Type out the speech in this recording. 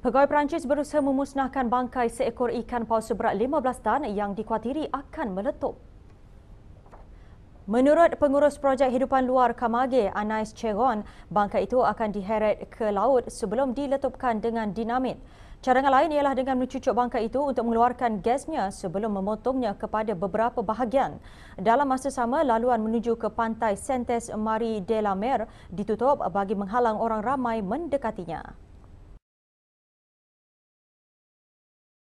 Pegawai Perancis berusaha memusnahkan bangkai seekor ikan paus seberat 15 tan yang dikhawatiri akan meletup. Menurut pengurus projek hidupan luar Kamage, Anais Chegon, bangkai itu akan diheret ke laut sebelum diletupkan dengan dinamit. Cadangan lain ialah dengan mencucuk bangkai itu untuk mengeluarkan gasnya sebelum memotongnya kepada beberapa bahagian. Dalam masa sama, laluan menuju ke pantai Sentes Marie de la Mer ditutup bagi menghalang orang ramai mendekatinya.